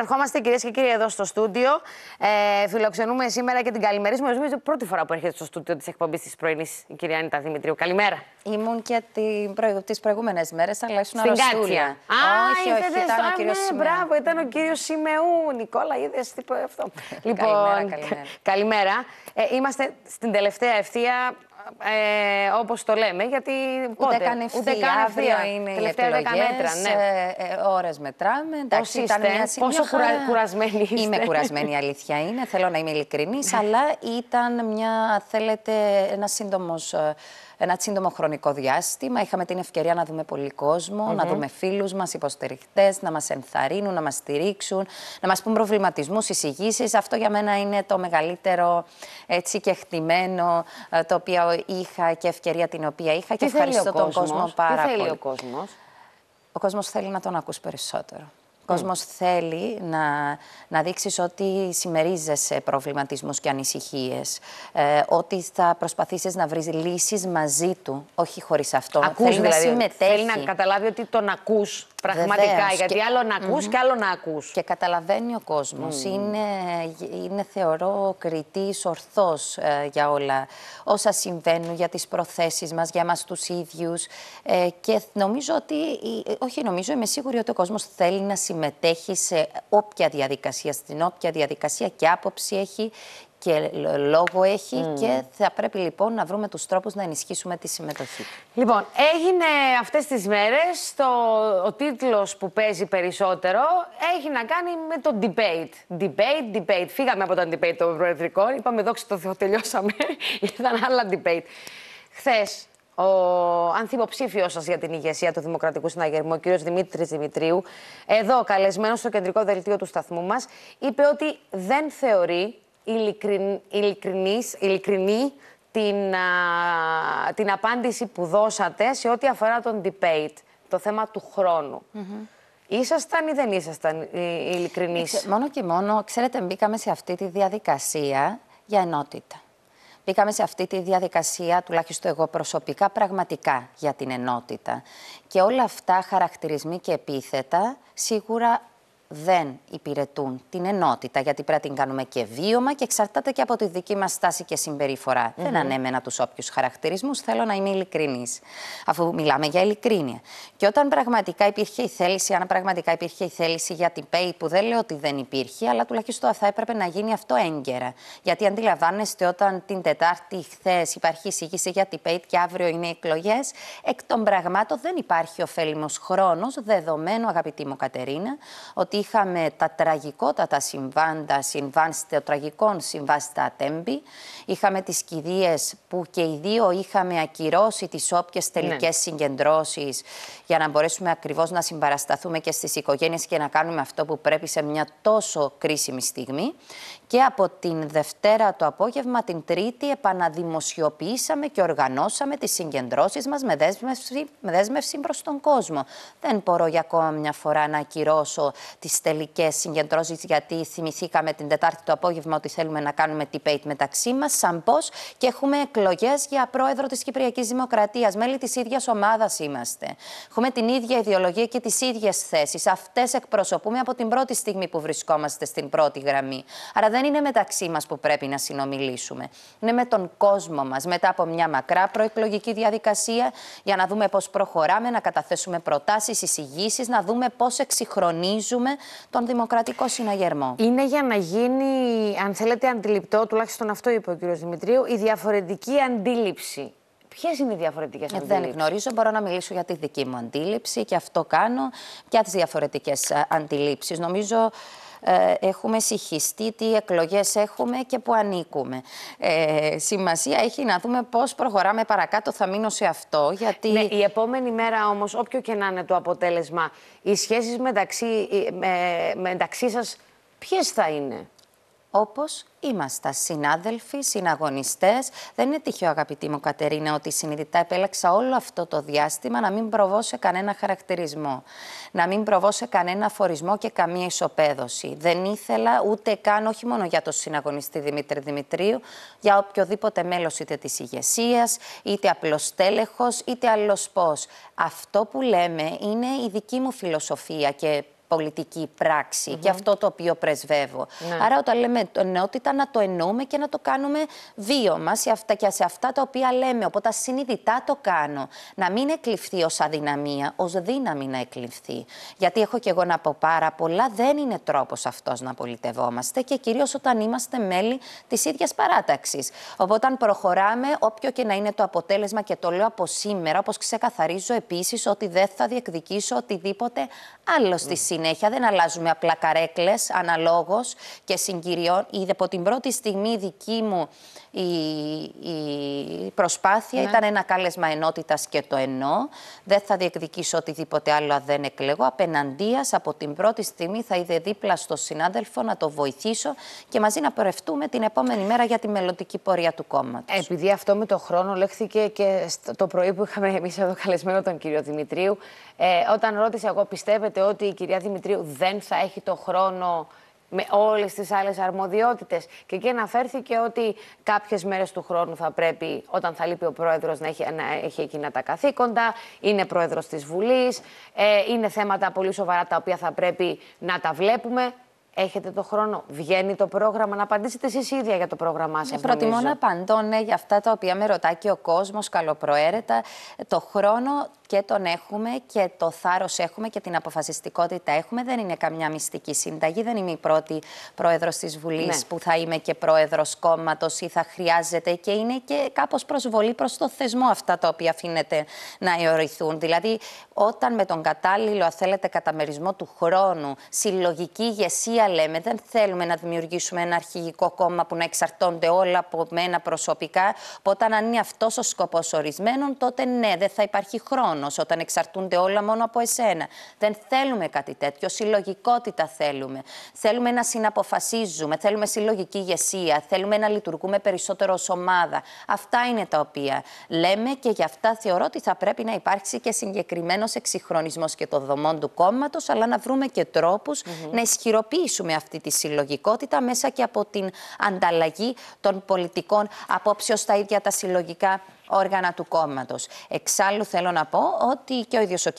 Ερχόμαστε κυρίες και κύριοι εδώ στο στούντιο. Ε, φιλοξενούμε σήμερα και την καλημερίσουμε. Νομίζω πρώτη φορά που έρχεται στο στούντιο της εκπομπής της πρωινής η κυρία Άνιτα Δημητρίου. Καλημέρα. Ήμουν και τις προηγούμενες μέρες, αλλά ήσουν στην Κάτσια. Α, όχι, όχι, ήταν ο κύριο ναι, Μπράβο, ήταν ο κύριος Σιμεού. Νικόλα, είδες τι αυτό. λοιπόν, καλημέρα. καλημέρα. Ε, είμαστε στην τελευταία ευθεία ε, όπως το λέμε, γιατί ούτε καν ευθεία, είναι τελευταία οι εκλογές, μέτρα, ναι. Ε, ε, ώρες μετράμε, εντάξει, ήταν μια Πόσο κουρα, κουρασμένη είστε. Είμαι κουρασμένη, η αλήθεια είναι, θέλω να είμαι ειλικρινής, αλλά ήταν μια, θέλετε, ένας σύντομος ε, ένα σύντομο χρονικό διάστημα. Είχαμε την ευκαιρία να δούμε πολύ να δούμε φίλους μας, υποστηριχτές, να μας ενθαρρύνουν, να μας στηρίξουν, να μας πούν προβληματισμούς, εισηγήσεις. Αυτό για μένα είναι το μεγαλύτερο έτσι και χτυμένο ε, το οποίο είχα και ευκαιρία την οποία είχα. και ευχαριστώ τον κόσμος πάρα Τι θέλει Ο κόσμος ο κόσμος θέλει να τον ακούσει περισσότερο. Ο κόσμος θέλει να, να δείξεις ότι συμμερίζεσαι προβληματισμούς και ανησυχίες, ε, ότι θα προσπαθήσεις να βρεις λύσεις μαζί του, όχι χωρίς αυτό. Ακούς θέλεις δηλαδή, να Θέλει να καταλάβει ότι τον ακούς πραγματικά, γιατί άλλο να ακούς και άλλο να ακούς. Και καταλαβαίνει ο κόσμος. Είναι, είναι, θεωρώ, κριτής, ορθός ε, για όλα όσα συμβαίνουν, για τις προθέσεις μας, για μας τους ίδιους. Ε, και νομίζω ότι, ε, όχι νομίζω, είμαι σίγουρη ότι ο κόσμος θέλει να συμμετέχει συμμετέχει σε όποια διαδικασία, στην όποια διαδικασία και άποψη έχει και λόγο έχει mm. και θα πρέπει λοιπόν να βρούμε τους τρόπους να ενισχύσουμε τη συμμετοχή. Λοιπόν, έγινε αυτές τις μέρες το, ο τίτλος που παίζει περισσότερο έχει να κάνει με το debate. Debate, debate. Φύγαμε από το debate των προεδρικών, είπαμε δόξα το Θεό τελειώσαμε, ήταν άλλα debate. Χθες ο ανθυποψήφιος σας για την ηγεσία του Δημοκρατικού Συναγερμού, ο κ. Δημήτρης Δημητρίου, εδώ καλεσμένος στο κεντρικό δελτίο του σταθμού μας, είπε ότι δεν θεωρεί ειλικρινής, ειλικρινή την, την απάντηση που δώσατε σε ό,τι αφορά τον debate, το θέμα του χρόνου. Ήσασταν ή δεν ήσασταν ε, ειλικρινείς. Μόνο και μόνο, ξέρετε, μπήκαμε σε αυτή τη διαδικασία για ενότητα. Μπήκαμε σε αυτή τη διαδικασία, τουλάχιστον εγώ προσωπικά, πραγματικά για την ενότητα. Και όλα αυτά, χαρακτηρισμοί και επίθετα, σίγουρα δεν υπηρετούν την ενότητα, γιατί πρέπει να την κάνουμε και βίωμα και εξαρτάται και από τη δική μας στάση και συμπεριφορά. Mm -hmm. Δεν ανέμενα τους όποιους χαρακτηρισμούς. Θέλω να είμαι ειλικρινής, αφού μιλάμε για ειλικρίνεια. Και όταν πραγματικά υπήρχε η θέληση, αν πραγματικά υπήρχε η θέληση για την ΠΕΗ, που δεν λέω ότι δεν υπήρχε, αλλά τουλάχιστον θα έπρεπε να γίνει αυτό έγκαιρα. Γιατί αντιλαμβάνεστε, όταν την Τετάρτη χθες υπάρχει εισήγηση για την ΠΕΗ και αύριο είναι εκλογές, εκ των πραγμάτων δεν υπάρχει ωφέλιμο χρόνος, δεδομένου, αγαπητή μου Κατερίνα, ότι είχαμε τα τραγικότατα συμβάντα, συμβάνστε τραγικών συμβάντα τα Τέμπη. Είχαμε τις κηδείες που και οι δύο είχαμε ακυρώσει τις όποιες ναι. τελικές ναι. συγκεντρώσεις για να μπορέσουμε ακριβώς να συμπαρασταθούμε και στις οικογένειες και να κάνουμε αυτό που πρέπει σε μια τόσο κρίσιμη στιγμή και από την Δευτέρα το απόγευμα, την Τρίτη, επαναδημοσιοποιήσαμε και οργανώσαμε τις συγκεντρώσεις μας με δέσμευση, με δέσμευση προς τον κόσμο. Δεν μπορώ για ακόμα μια φορά να ακυρώσω τις τελικές συγκεντρώσεις, γιατί θυμηθήκαμε την Τετάρτη το απόγευμα ότι θέλουμε να κάνουμε debate μεταξύ μας, σαν πώς, και έχουμε εκλογές για πρόεδρο της Κυπριακής Δημοκρατίας. Μέλη της ίδιας ομάδας είμαστε. Έχουμε την ίδια ιδεολογία και τις ίδιες θέσεις. Αυτές εκπροσωπούμε από την πρώτη στιγμή που βρισκόμαστε στην πρώτη γραμμή. Άρα δεν δεν είναι μεταξύ μας που πρέπει να συνομιλήσουμε. Είναι με τον κόσμο μας μετά από μια μακρά προεκλογική διαδικασία για να δούμε πώς προχωράμε, να καταθέσουμε προτάσεις, εισηγήσεις, να δούμε πώς εξυγχρονίζουμε τον δημοκρατικό συναγερμό. Είναι για να γίνει, αν θέλετε, αντιληπτό, τουλάχιστον αυτό είπε ο κ. Δημητρίου, η διαφορετική αντίληψη. Ποιες είναι οι διαφορετικές αντίληψει. Δεν γνωρίζω. Μπορώ να μιλήσω για τη δική μου αντίληψη και αυτό κάνω. Ποια τις διαφορετικές ε, αντιλήψεις. Νομίζω ε, έχουμε συχιστεί, τι εκλογές έχουμε και που ανήκουμε. Ε, σημασία έχει να δούμε πώς προχωράμε παρακάτω, θα μείνω σε αυτό. Γιατί... Ναι, η επόμενη μέρα όμως, όποιο και να είναι το αποτέλεσμα, οι σχέσεις μεταξύ, ε, με, μεταξύ σας ποιες θα είναι όπως είμαστε συνάδελφοι, συναγωνιστές. Δεν είναι τυχαίο αγαπητή μου Κατερίνα ότι συνειδητά επέλεξα όλο αυτό το διάστημα να μην προβώ σε κανένα χαρακτηρισμό, να μην προβώ σε κανένα αφορισμό και καμία ισοπαίδωση. Δεν ήθελα ούτε καν, όχι μόνο για τον συναγωνιστή Δημήτρη Δημητρίου, για οποιοδήποτε μέλος είτε της ηγεσίας, είτε απλός τέλεχος, είτε άλλος πώς. Αυτό που λέμε είναι η δική μου φιλοσοφία και πολιτική πράξη mm και αυτό το οποίο πρεσβεύω. Ναι. Άρα όταν λέμε νεότητα να το εννοούμε και να το κάνουμε βίωμα σε αυτά και σε αυτά τα οποία λέμε. Οπότε συνειδητά το κάνω. Να μην εκλειφθεί ως αδυναμία, ως δύναμη να εκλειφθεί. Γιατί έχω και εγώ να πω πάρα πολλά, δεν είναι τρόπος αυτός να πολιτευόμαστε και κυρίως όταν είμαστε μέλη της ίδιας παράταξης. Οπότε αν προχωράμε, όποιο και να είναι το αποτέλεσμα και το λέω από σήμερα, όπως ξεκαθαρίζω επίσης ότι δεν θα διεκδικήσω οτιδήποτε άλλο στη mm συνέχεια. Δεν αλλάζουμε απλά καρέκλες αναλόγως και συγκυριών. Είδε από την πρώτη στιγμή δική μου η, η προσπάθεια ναι. ήταν ένα κάλεσμα ενότητας και το εννοώ. Δεν θα διεκδικήσω οτιδήποτε άλλο αν δεν εκλεγώ. Απέναντία από την πρώτη στιγμή θα είδε δίπλα στον συνάδελφο να το βοηθήσω και μαζί να πορευτούμε την επόμενη μέρα για τη μελλοντική πορεία του κόμματος. Ε, επειδή αυτό με το χρόνο λέχθηκε και το πρωί που είχαμε εμείς εδώ καλεσμένο τον κύριο Δημητρίου, ε, όταν ρώτησα εγώ, πιστεύετε ότι η κυρία Δημητρίου δεν θα έχει το χρόνο με όλες τις άλλες αρμοδιότητες. Και εκεί αναφέρθηκε ότι κάποιες μέρες του χρόνου θα πρέπει, όταν θα λείπει ο πρόεδρος να έχει, να έχει εκείνα τα καθήκοντα. Είναι πρόεδρος της Βουλής, Ε, είναι θέματα πολύ σοβαρά τα οποία θα πρέπει να τα βλέπουμε. Έχετε το χρόνο, βγαίνει το πρόγραμμα, να απαντήσετε εσείς ίδια για το πρόγραμμά σας. Ναι, προτιμώ να απαντώ ναι, για αυτά τα οποία με ρωτάει και ο κόσμος καλοπροαίρετα. Το χρόνο και τον έχουμε και το θάρρος έχουμε και την αποφασιστικότητα έχουμε. Δεν είναι καμιά μυστική συνταγή. Δεν είμαι η πρώτη πρόεδρος της Βουλής ναι. που θα είμαι και πρόεδρος κόμματος ή θα χρειάζεται. Και είναι και κάπως προσβολή προς το θεσμό αυτά τα οποία αφήνεται να εωρηθούν. Δηλαδή, όταν με τον κατάλληλο, αν θέλετε, καταμερισμό του χρόνου, συλλογική ηγεσία λέμε, δεν θέλουμε να δημιουργήσουμε ένα αρχηγικό κόμμα που να εξαρτώνται όλα από μένα προσωπικά. Οπότε, αν είναι αυτός ο σκοπός ορισμένων, τότε ναι, δεν θα υπάρχει χρόνος όταν εξαρτούνται όλα μόνο από εσένα. Δεν θέλουμε κάτι τέτοιο. Συλλογικότητα θέλουμε. Θέλουμε να συναποφασίζουμε. Θέλουμε συλλογική ηγεσία. Θέλουμε να λειτουργούμε περισσότερο ως ομάδα. Αυτά είναι τα οποία λέμε και γι' αυτά θεωρώ ότι θα πρέπει να υπάρξει και συγκεκριμένος εξυγχρονισμός και των δομών του κόμματος, αλλά να βρούμε και τροπου να ισχυροποιήσουμε αυτή τη συλλογικότητα μέσα και από την ανταλλαγή των πολιτικών απόψεων στα ίδια τα συλλογικά όργανα του κόμματος. Εξάλλου, θέλω να πω ότι και ο ίδιος ο κ.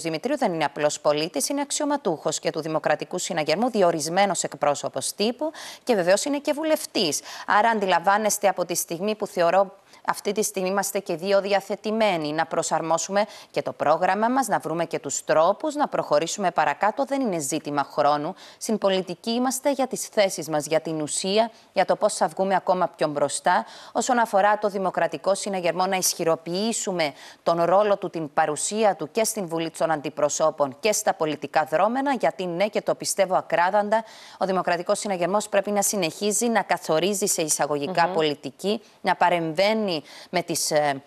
Δημητρίου δεν είναι απλός πολίτης, είναι αξιωματούχος και του Δημοκρατικού Συναγερμού, διορισμένος εκπρόσωπος τύπου και βεβαίως είναι και βουλευτής. Άρα, αντιλαμβάνεστε από τη στιγμή που θεωρώ αυτή τη στιγμή είμαστε και δύο διαθετημένοι να προσαρμόσουμε και το πρόγραμμα μας, να βρούμε και τους τρόπους να προχωρήσουμε παρακάτω. Δεν είναι ζήτημα χρόνου. Στην πολιτική είμαστε για τις θέσεις μας, για την ουσία, για το πώς θα βγούμε ακόμα πιο μπροστά. Όσον αφορά το Δημοκρατικό Συναγερμό, να ισχυροποιήσουμε τον ρόλο του, την παρουσία του και στην Βουλή των Αντιπροσώπων και στα πολιτικά δρόμενα, γιατί ναι, και το πιστεύω ακράδαντα, ο Δημοκρατικός Συναγερμός πρέπει να συνεχίζει να καθορίζει σε εισαγωγικα πολιτική, να παρεμβαίνει με τις ε,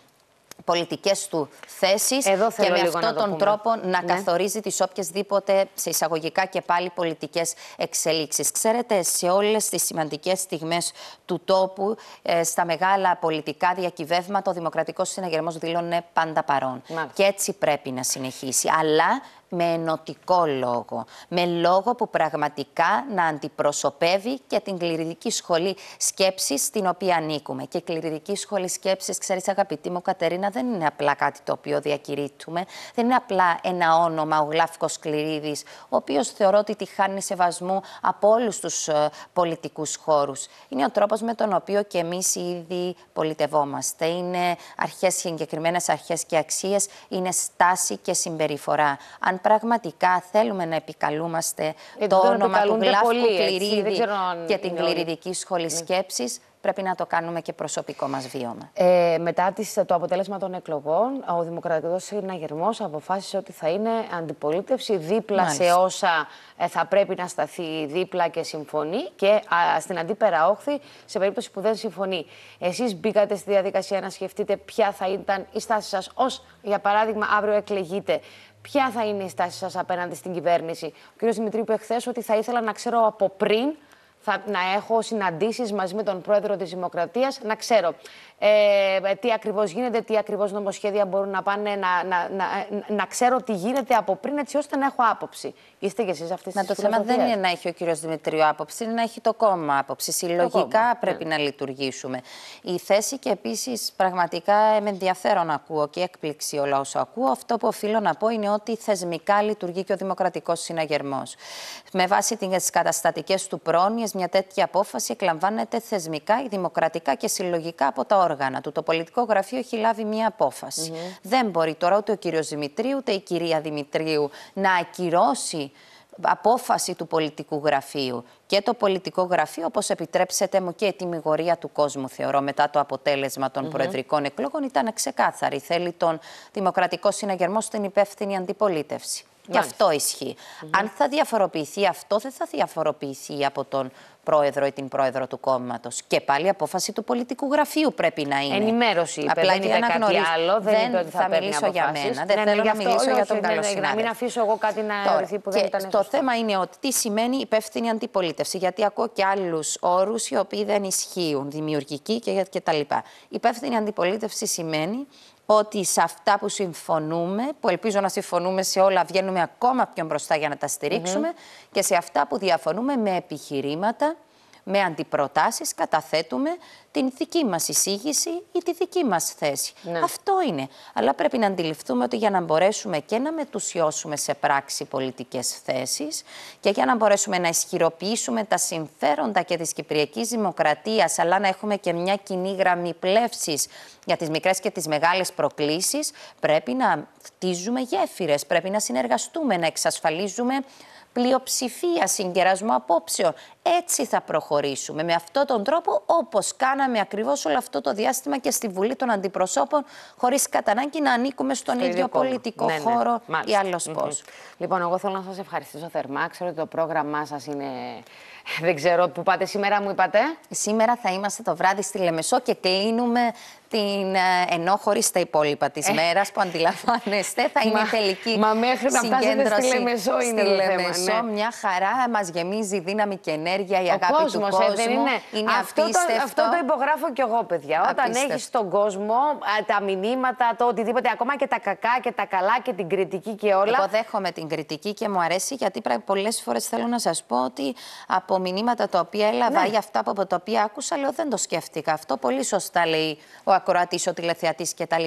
πολιτικές του θέσεις και με αυτόν τον τρόπο να ναι. καθορίζει τις οποιασδήποτε σε εισαγωγικά και πάλι πολιτικές εξελίξεις. Ξέρετε, σε όλες τις σημαντικές στιγμές του τόπου, ε, στα μεγάλα πολιτικά διακυβεύματα, ο Δημοκρατικός Συναγερμός δηλώνει ναι, πάντα παρόν. Και έτσι πρέπει να συνεχίσει. Αλλά με ενωτικό λόγο. Με λόγο που πραγματικά να αντιπροσωπεύει και την κληρητική σχολή σκέψης στην οποία ανήκουμε. Και η κληριδική σχολή σκέψης, ξέρεις, αγαπητή μου Κατερίνα, δεν είναι απλά κάτι το οποίο διακηρύττουμε. Δεν είναι απλά ένα όνομα, ο Γλάφκος Κληρίδης, ο οποίος θεωρώ ότι τη χάνει σεβασμού από όλους τους ε, πολιτικούς χώρους. Είναι ο τρόπος με τον οποίο και εμείς ήδη πολιτευόμαστε. Είναι αρχές, συγκεκριμένες αρχές και αξίες, είναι στάση και συμπεριφορά. Αν πραγματικά θέλουμε να επικαλούμαστε το όνομα του Γλάφκου Κληρίδη και την κληριδική σχολή ναι. σκέψης, πρέπει να το κάνουμε και προσωπικό μας βίωμα. Ε, μετά τις, το αποτέλεσμα των εκλογών, ο Δημοκρατικός Συναγερμός αποφάσισε ότι θα είναι αντιπολίτευση δίπλα σε όσα ε, θα πρέπει να σταθεί δίπλα και συμφωνεί και στην αντίπερα όχθη σε περίπτωση που δεν συμφωνεί. Εσείς μπήκατε στη διαδικασία να σκεφτείτε ποια θα ήταν η στάση σας ως, για παράδειγμα, αύριο εκλεγείτε ποια θα είναι η στάση σας απέναντι στην κυβέρνηση. Ο κ. Δημητρίου είπε χθες ότι θα ήθελα να ξέρω από πριν θα, να έχω συναντήσεις μαζί με τον πρόεδρο της Δημοκρατίας, να ξέρω ε, τι ακριβώς γίνεται, τι ακριβώς νομοσχέδια μπορούν να πάνε, να, να, να, ξέρω τι γίνεται από πριν, έτσι ώστε να έχω άποψη. Είστε κι εσείς αυτής τη Να το θέμα δεν είναι να έχει ο κύριος Δημητρίου άποψη, είναι να έχει το κόμμα άποψη. Συλλογικά πρέπει ναι. να λειτουργήσουμε. Η θέση και επίσης πραγματικά με ενδιαφέρον ακούω και έκπληξη όλα όσα ακούω. Αυτό που οφείλω να πω είναι ότι θεσμικά λειτουργεί και ο Δημοκρατικός Συναγερμός. Με βάση τις καταστατικές του πρόνοιες, μια τέτοια απόφαση εκλαμβάνεται θεσμικά, δημοκρατικά και συλλογικά από τα όργανα του. Το πολιτικό γραφείο έχει λάβει μια αποφαση Δεν μπορεί τώρα ούτε ο κύριος Δημητρίου ούτε η κυρία Δημητρίου να ακυρώσει απόφαση του πολιτικού γραφείου και το πολιτικό γραφείο, όπως επιτρέψετε μου και η τιμιγορία του κόσμου, θεωρώ, μετά το αποτέλεσμα των προεδρικών εκλογών ήταν ξεκάθαρη. Θέλει τον δημοκρατικό συναγερμό στην υπεύθυνη αντιπολίτευση. Και αυτό ισχύει. Αν θα διαφοροποιηθεί αυτό, δεν θα διαφοροποιηθεί από τον πρόεδρο ή την πρόεδρο του κόμματος. Και πάλι απόφαση του πολιτικού γραφείου πρέπει να είναι. Ενημέρωση. Είπε, Απλά δεν είναι κάτι άλλο. Δεν, δεν ότι θα, θα μιλήσω για μένα. Δεν ναι, ναι θέλω να αυτό, μιλήσω για τον ναι, καλό συνάδελφο. Να μην αφήσω εγώ κάτι να ερωθεί που δεν ήταν ήταν. Το θέμα είναι ότι τι σημαίνει υπεύθυνη αντιπολίτευση. Γιατί ακούω και άλλους όρους οι οποίοι δεν ισχύουν. Δημιουργική κτλ. Υπεύθυνη αντιπολίτευση σημαίνει ότι σε αυτά που συμφωνούμε, που ελπίζω να συμφωνούμε σε όλα, βγαίνουμε ακόμα πιο μπροστά για να τα στηρίξουμε και σε αυτά που διαφωνούμε με επιχειρήματα με αντιπροτάσεις καταθέτουμε την δική μας εισήγηση ή τη δική μας θέση. Ναι. Αυτό είναι. Αλλά πρέπει να αντιληφθούμε ότι για να μπορέσουμε και να μετουσιώσουμε σε πράξη πολιτικές θέσεις και για να μπορέσουμε να ισχυροποιήσουμε τα συμφέροντα και της Κυπριακής Δημοκρατίας αλλά να έχουμε και μια κοινή γραμμή πλεύσης για τις μικρές και τις μεγάλες προκλήσεις πρέπει να χτίζουμε γέφυρες, πρέπει να συνεργαστούμε, να εξασφαλίζουμε πλειοψηφία, συγκερασμό απόψεων. Έτσι θα προχωρήσουμε, με αυτόν τον τρόπο, όπως κάναμε ακριβώς όλο αυτό το διάστημα και στη Βουλή των Αντιπροσώπων, χωρίς κατά να ανήκουμε στον ίδιο, πολιτικό ναι, ναι. χώρο ναι. ή άλλος πώς. Λοιπόν, εγώ θέλω να σας ευχαριστήσω θερμά. Ξέρω ότι το πρόγραμμά σας είναι... Δεν ξέρω, που πάτε σήμερα, μου είπατε. Σήμερα θα είμαστε το βράδυ στη Λεμεσό και κλείνουμε την ε, ενώ χωρίς τα υπόλοιπα της ε. μέρας που αντιλαμβάνεστε θα είναι μα, τελική μα μέχρι να συγκέντρωση στη Λεμεσό είναι στη Λεμεσό, ναι. μια χαρά μας γεμίζει δύναμη και ενέργεια η Ο αγάπη κόσμος, του ε, κόσμου. Ε, είναι. είναι αυτό, το, αυτό το υπογράφω κι εγώ παιδιά. Όταν έχεις τον κόσμο, τα μηνύματα, το οτιδήποτε, ακόμα και τα κακά και τα καλά και την κριτική και όλα. Υποδέχομαι την κριτική και μου αρέσει γιατί πολλές φορές θέλω να σας πω ότι από μηνύματα τα οποία έλαβα ναι. ή αυτά από τα οποία άκουσα λέω δεν το σκέφτηκα. Αυτό πολύ σωστά λέει ο ακροατή, ο τηλεθεατή κτλ.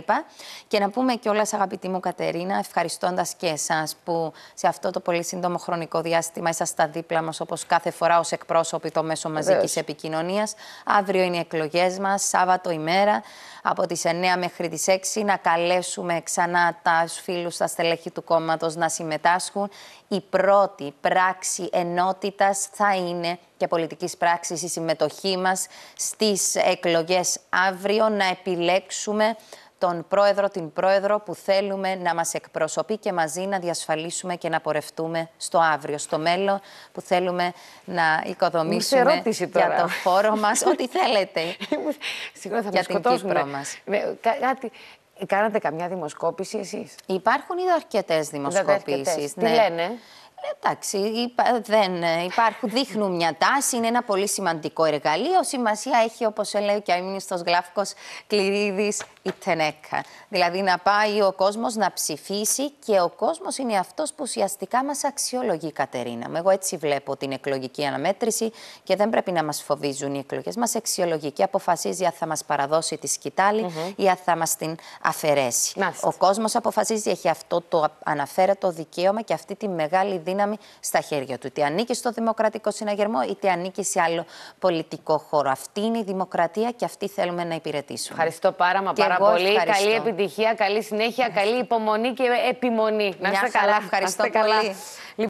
Και να πούμε κιόλας, αγαπητή μου Κατερίνα, ευχαριστώντας και εσάς που σε αυτό το πολύ σύντομο χρονικό διάστημα είσαστε δίπλα μας, όπως κάθε φορά ως εκπρόσωποι το μέσο μαζικής επικοινωνίας. Αύριο είναι οι εκλογές μας, Σάββατο ημέρα από τις 9 μέχρι τις 6 να καλέσουμε ξανά τα φίλους, τα στελέχη του κόμματος να συμμετάσχουν. Η πρώτη πράξη ενότητας θα είναι και πολιτικής πράξης η συμμετοχή μας στις εκλογές αύριο να επιλέξουμε τον πρόεδρο, την πρόεδρο που θέλουμε να μας εκπροσωπεί και μαζί να διασφαλίσουμε και να πορευτούμε στο αύριο, στο μέλλον που θέλουμε να οικοδομήσουμε για το χώρο μας, ό,τι θέλετε. Συγγνώμη, θα για την Κύπρο μας. Ναι, κάτι, κάνατε καμιά δημοσκόπηση εσείς. Υπάρχουν ήδη αρκετές δημοσκόπησεις. Ναι. Τι λένε. Εντάξει, υπά, δεν ε, υπάρχουν, δείχνουν μια τάση, είναι ένα πολύ σημαντικό εργαλείο. Σημασία έχει, όπως έλεγε και ο Ιμνίστος Γλάφκος Κληρίδης, η Τενέκα. Δηλαδή να πάει ο κόσμος να ψηφίσει και ο κόσμος είναι αυτός που ουσιαστικά μας αξιολογεί, Κατερίνα. Εγώ έτσι βλέπω την εκλογική αναμέτρηση και δεν πρέπει να μας φοβίζουν οι εκλογές. Μας αξιολογεί και αποφασίζει αν θα μας παραδώσει τη σκηταλη ή αν θα μας την αφαιρέσει. Ο κόσμος αποφασίζει, έχει αυτό το αναφέρετο δικαίωμα και αυτή τη μεγάλη δύναμη δύναμη στα χέρια του. Είτε ανήκει στο Δημοκρατικό Συναγερμό, είτε ανήκει σε άλλο πολιτικό χώρο. Αυτή είναι η δημοκρατία και αυτή θέλουμε να υπηρετήσουμε. Ευχαριστώ πάρα, μα πάρα πολύ. Καλή επιτυχία, καλή συνέχεια, καλή υπομονή και επιμονή. Να είστε καλά. Ευχαριστώ πολύ. Καλά.